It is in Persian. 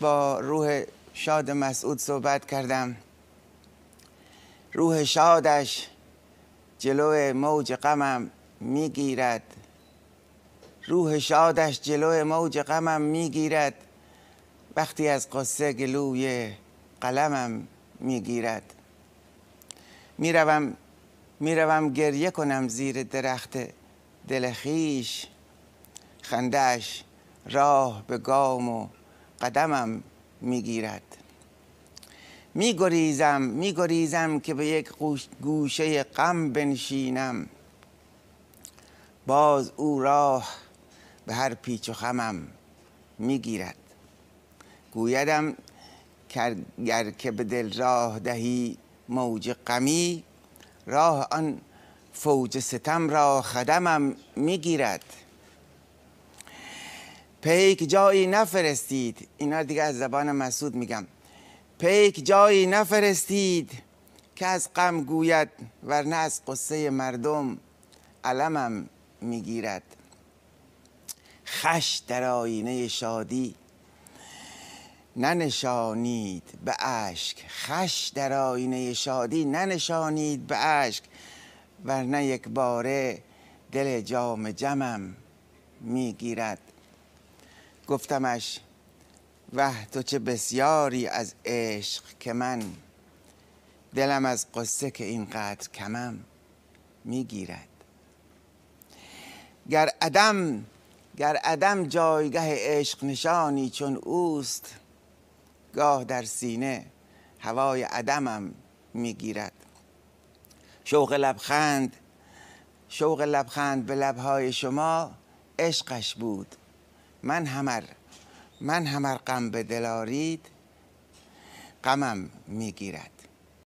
با روح شاد مسعود صحبت کردم روح شادش جلو موج غمم میگیرد روح شادش جلو موج غمم میگیرد وقتی از قصه گلوی قلمم میگیرد میروم میروم گریه کنم زیر درخت دلخیش خندش راه به گام و قدمم میگیرد میگریزم میگریزم که به یک گوشه غم بنشینم باز او راه به هر پیچ و خمم میگیرد گویدم گر که به دل راه دهی موج غمی راه آن فوج ستم را خدمم میگیرد پیک جایی نفرستید اینا دیگه از زبان مسعود میگم پیک جایی نفرستید که از غم گوید ورنه از قصه مردم علمم میگیرد خش در آینه شادی ننشانید به عشق خش در آینه شادی ننشانید به عشق ورنه یک باره دل جام جمم میگیرد گفتمش وه تو چه بسیاری از عشق که من دلم از قصه که اینقدر کمم میگیرد گر عدم گر عدم جایگه عشق نشانی چون اوست گاه در سینه هوای عدمم میگیرد شوق لبخند شوق لبخند به لبهای شما عشقش بود من همر من همر غم به دلارید غمم میگیرد